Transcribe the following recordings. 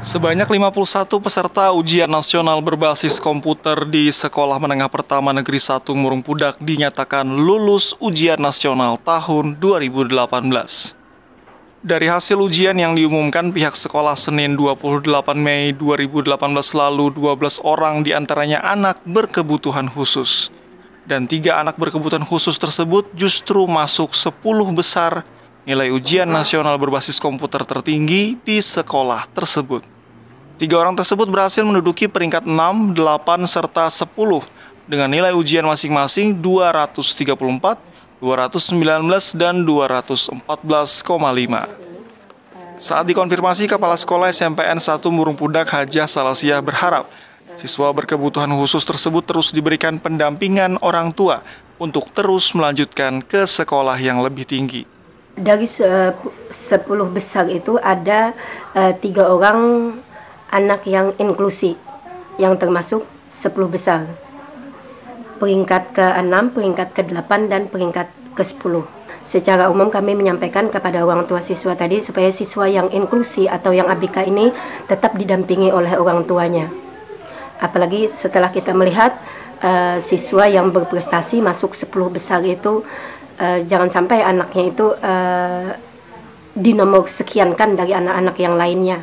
Sebanyak 51 peserta ujian nasional berbasis komputer di Sekolah Menengah Pertama Negeri 1 Murung Pudak dinyatakan lulus ujian nasional tahun 2018. Dari hasil ujian yang diumumkan pihak sekolah Senin 28 Mei 2018 lalu, 12 orang diantaranya anak berkebutuhan khusus. Dan tiga anak berkebutuhan khusus tersebut justru masuk 10 besar nilai ujian nasional berbasis komputer tertinggi di sekolah tersebut. Tiga orang tersebut berhasil menduduki peringkat 6, 8, serta 10 dengan nilai ujian masing-masing 234, 219, dan 214,5. Saat dikonfirmasi, Kepala Sekolah SMPN 1 Murung Pudak Hajah Salasiah berharap siswa berkebutuhan khusus tersebut terus diberikan pendampingan orang tua untuk terus melanjutkan ke sekolah yang lebih tinggi dari eh, sepuluh besar itu ada eh, tiga uh, orang anak yang inklusi yang termasuk sepuluh besar peringkat ke-6, peringkat ke-8 dan peringkat ke-10 secara umum kami menyampaikan kepada orang tua siswa tadi supaya siswa yang inklusi atau yang ABK ini tetap didampingi oleh orang tuanya apalagi setelah kita melihat uh, siswa yang berprestasi masuk 10 besar itu Eh, jangan sampai anaknya itu uh, eh, dinomor sekiankan dari anak-anak yang lainnya.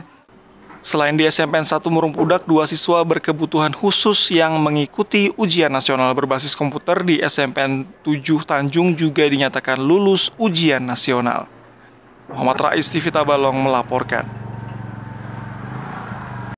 Selain di SMPN 1 Murung Pudak, dua siswa berkebutuhan khusus yang mengikuti ujian nasional berbasis komputer di SMPN 7 Tanjung juga dinyatakan lulus ujian nasional. Muhammad Rais TV Tabalong melaporkan.